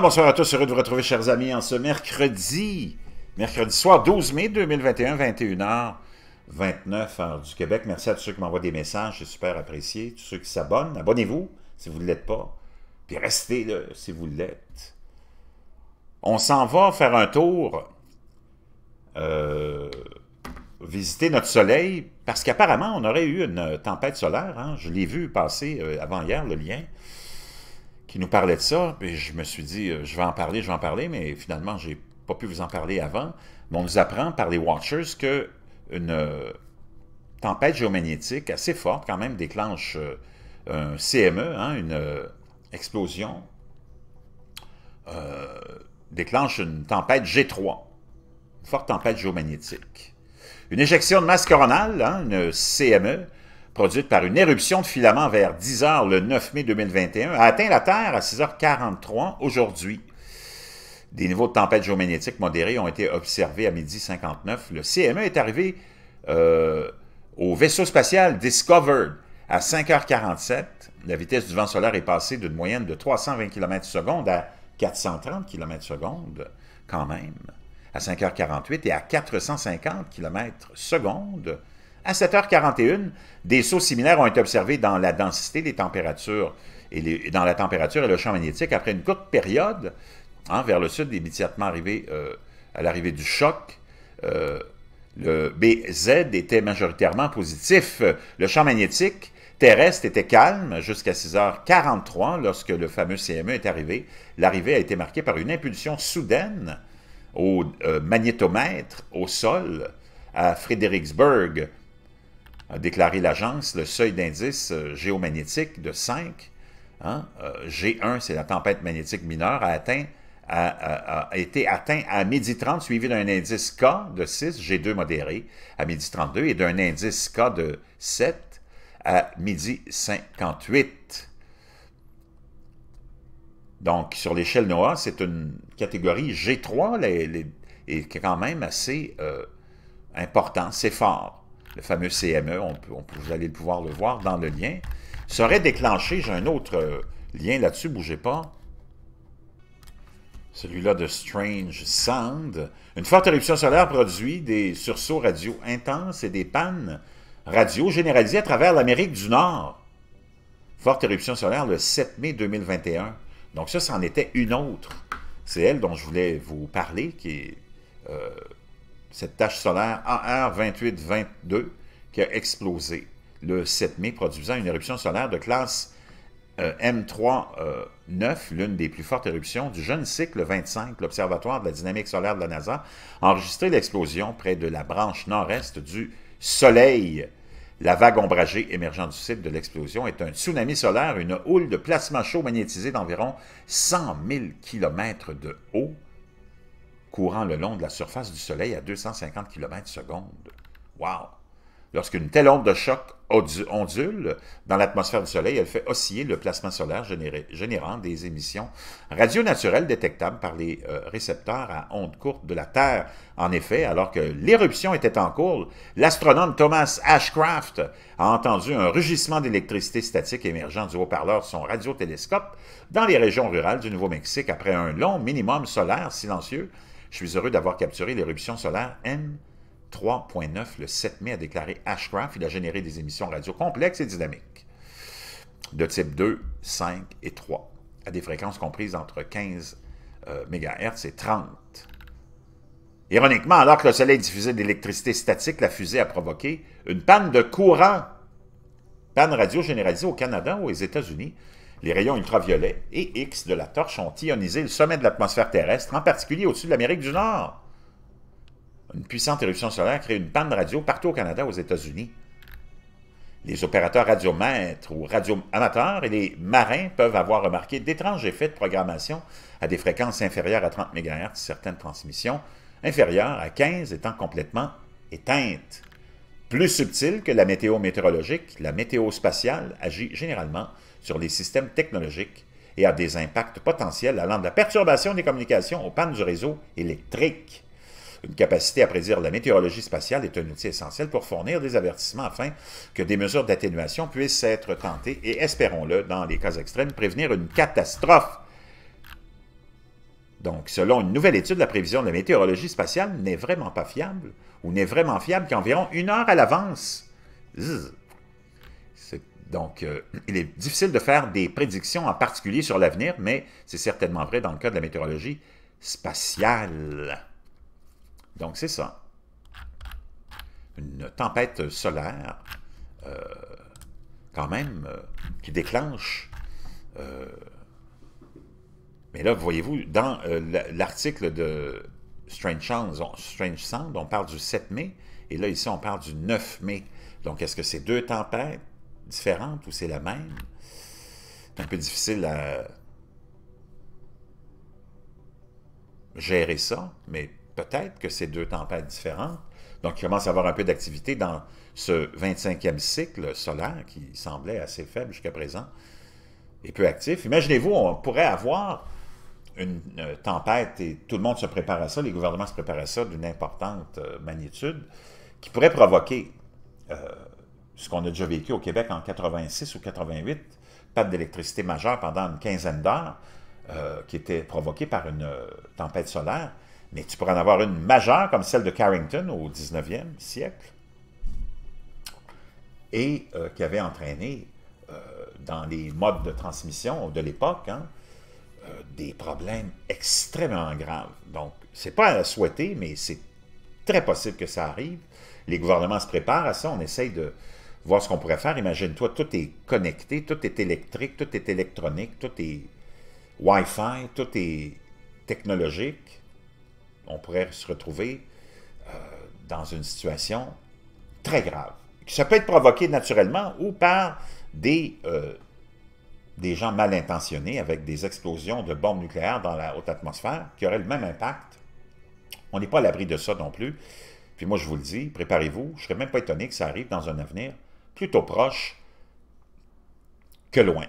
bonsoir à tous, heureux de vous retrouver, chers amis, en ce mercredi, mercredi soir 12 mai 2021, 21h. 29 h du Québec. Merci à tous ceux qui m'envoient des messages, c'est super apprécié. Tous ceux qui s'abonnent, abonnez-vous si vous ne l'êtes pas. Puis restez là si vous l'êtes. On s'en va faire un tour, euh, visiter notre soleil, parce qu'apparemment, on aurait eu une tempête solaire. Hein. Je l'ai vu passer euh, avant-hier, le lien qui nous parlait de ça. et je me suis dit, euh, je vais en parler, je vais en parler, mais finalement, j'ai pas pu vous en parler avant. on nous apprend par les Watchers qu'une euh, tempête géomagnétique assez forte quand même déclenche euh, un CME, hein, une explosion, déclenche une tempête G3, une forte tempête géomagnétique. Une éjection de masse coronale, hein, une CME, produite par une éruption de filaments vers 10 heures le 9 mai 2021, a atteint la Terre à 6h43 aujourd'hui. Des niveaux de tempête géomagnétique modérés ont été observés à midi 59. Le CME est arrivé euh, au vaisseau spatial Discovered à 5h47. La vitesse du vent solaire est passée d'une moyenne de 320 km secondes à 430 km secondes quand même à 5h48 et à 450 km s à 7h41, des sauts similaires ont été observés dans la densité des températures et dans la température et le champ magnétique après une courte période hein, vers le sud, immédiatement arrivé euh, à l'arrivée du choc. Euh, le BZ était majoritairement positif. Le champ magnétique terrestre était calme jusqu'à 6h43 lorsque le fameux CME est arrivé. L'arrivée a été marquée par une impulsion soudaine au euh, magnétomètre au sol à Fredericksburg a déclaré l'agence, le seuil d'indice euh, géomagnétique de 5, hein, euh, G1, c'est la tempête magnétique mineure, a, atteint, a, été atteint à midi 30, suivi d'un indice K de 6, G2 modéré, à midi 32, et d'un indice K de 7 à midi 58. Donc, sur l'échelle NOAA, c'est une catégorie G3, et qui est quand même assez euh, importante, important, c'est fort le fameux CME, on peut, vous allez pouvoir le voir dans le lien, serait déclenché, j'ai un autre euh, lien là-dessus, bougez pas, celui-là de Strange Sound. Une forte éruption solaire produit des sursauts radio intenses et des pannes radio généralisées à travers l'Amérique du Nord. Forte éruption solaire le 7 mai 2021. Donc ça, c'en était une autre. C'est elle dont je voulais vous parler, qui est euh, cette tache solaire AR2822 qui a explosé le 7 mai, produisant une éruption solaire de classe euh, M3-9, euh, l'une des plus fortes éruptions du jeune cycle 25, l'Observatoire de la dynamique solaire de la NASA, a enregistré l'explosion près de la branche nord-est du Soleil. La vague ombragée émergeant du site de l'explosion est un tsunami solaire, une houle de plasma chaud magnétisé d'environ 100 000 km de haut, courant le long de la surface du Soleil à 250 km secondes. Wow! Lorsqu'une telle onde de choc ondule dans l'atmosphère du Soleil, elle fait osciller le plasma solaire générant des émissions naturelles détectables par les euh, récepteurs à ondes courtes de la Terre. En effet, alors que l'éruption était en cours, l'astronome Thomas Ashcraft a entendu un rugissement d'électricité statique émergeant du haut-parleur de son radiotélescope dans les régions rurales du Nouveau-Mexique après un long minimum solaire silencieux je suis heureux d'avoir capturé l'éruption solaire M3.9 le 7 mai, a déclaré Ashcraft. Il a généré des émissions radio complexes et dynamiques de type 2, 5 et 3, à des fréquences comprises entre 15 euh, MHz et 30. Ironiquement, alors que le Soleil diffusait de l'électricité statique, la fusée a provoqué une panne de courant, panne radio généralisée au Canada ou aux États-Unis, les rayons ultraviolets et X de la torche ont ionisé le sommet de l'atmosphère terrestre, en particulier au-dessus de l'Amérique du Nord. Une puissante éruption solaire crée une panne radio partout au Canada et aux États-Unis. Les opérateurs radiomètres ou radioamateurs et les marins peuvent avoir remarqué d'étranges effets de programmation à des fréquences inférieures à 30 MHz, certaines transmissions inférieures à 15 étant complètement éteintes. Plus subtil que la météo météorologique, la météo spatiale agit généralement sur les systèmes technologiques et à des impacts potentiels allant de la perturbation des communications aux pannes du réseau électrique. Une capacité à prédire la météorologie spatiale est un outil essentiel pour fournir des avertissements afin que des mesures d'atténuation puissent être tentées et, espérons-le, dans les cas extrêmes, prévenir une catastrophe. Donc, selon une nouvelle étude, la prévision de la météorologie spatiale n'est vraiment pas fiable ou n'est vraiment fiable qu'environ une heure à l'avance. C'est donc, euh, il est difficile de faire des prédictions en particulier sur l'avenir, mais c'est certainement vrai dans le cas de la météorologie spatiale. Donc, c'est ça. Une tempête solaire, euh, quand même, euh, qui déclenche... mais là, voyez-vous, dans l'article de Strange Sound, on, Strange Sound, on parle du 7 mai, et là, ici, on parle du 9 mai. Donc, est-ce que ces deux tempêtes différente ou c'est la même. C'est un peu difficile à gérer ça, mais peut-être que c'est deux tempêtes différentes. Donc, il commence à avoir un peu d'activité dans ce 25e cycle solaire qui semblait assez faible jusqu'à présent et peu actif. Imaginez-vous, on pourrait avoir une euh, tempête et tout le monde se prépare à ça, les gouvernements se préparent à ça d'une importante euh, magnitude qui pourrait provoquer euh, ce qu'on a déjà vécu au Québec en 86 ou 88, perte d'électricité majeure pendant une quinzaine d'heures, euh, qui était provoquée par une euh, tempête solaire, mais tu pourrais en avoir une majeure comme celle de Carrington au 19e siècle, et euh, qui avait entraîné dans les modes de transmission de l'époque hein, des problèmes extrêmement graves. Donc, c'est pas à souhaiter, mais c'est très possible que ça arrive. Les gouvernements se préparent à ça, on essaye de, voir ce qu'on pourrait faire. Imagine-toi, tout est connecté, tout est électrique, tout est électronique, tout est Wi-Fi, tout est technologique. On pourrait se retrouver euh, dans une situation très grave. Ça peut être provoqué naturellement ou par des, euh, des gens mal intentionnés avec des explosions de bombes nucléaires dans la haute atmosphère qui auraient le même impact. On n'est pas à l'abri de ça non plus. Puis moi, je vous le dis, préparez-vous. Je ne serais même pas étonné que ça arrive dans un avenir plutôt proche que loin.